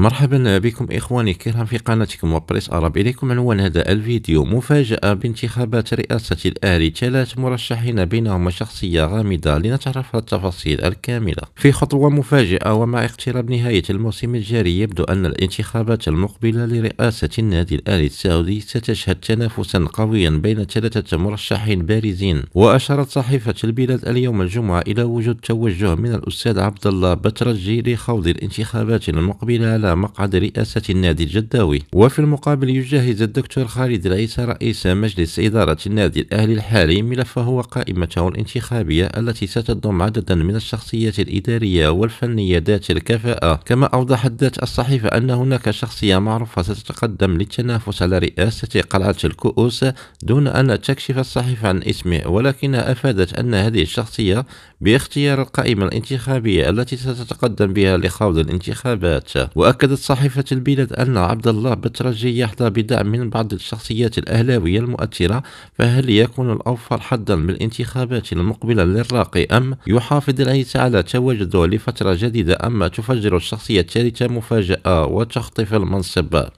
مرحبا بكم إخواني الكرام في قناتكم وبريس أرب إليكم عنوان هذا الفيديو مفاجأة بانتخابات رئاسة الأهلي ثلاث مرشحين بينهم شخصية غامضة لنتعرف على التفاصيل الكاملة في خطوة مفاجئة ومع اقتراب نهاية الموسم الجاري يبدو أن الانتخابات المقبلة لرئاسة النادي الأهلي السعودي ستشهد تنافسا قويا بين ثلاثة مرشحين بارزين وأشارت صحيفة البلاد اليوم الجمعة إلى وجود توجه من الأستاذ عبد الله بترجي لخوض الانتخابات المقبلة على مقعد رئاسة النادي الجداوي وفي المقابل يجهز الدكتور خالد العيسى رئيس مجلس إدارة النادي الأهلي الحالي ملفه وقائمته الانتخابية التي ستضم عددا من الشخصيات الإدارية والفنية ذات الكفاءة كما أوضحت ذات الصحيفة أن هناك شخصية معروفة ستتقدم للتنافس على رئاسة قلعة الكؤوس دون أن تكشف الصحيفة عن اسمه ولكنها أفادت أن هذه الشخصية باختيار القائمة الانتخابية التي ستتقدم بها لخوض الانتخابات وأكدت صحيفة البلاد أن عبد الله بترجي يحظى بدعم من بعض الشخصيات الأهلاوية المؤثرة فهل يكون الأوفر حظا بالانتخابات المقبلة للراقي أم يحافظ العيسى على تواجده لفترة جديدة أما تفجر الشخصية الثالثة مفاجأة وتخطف المنصب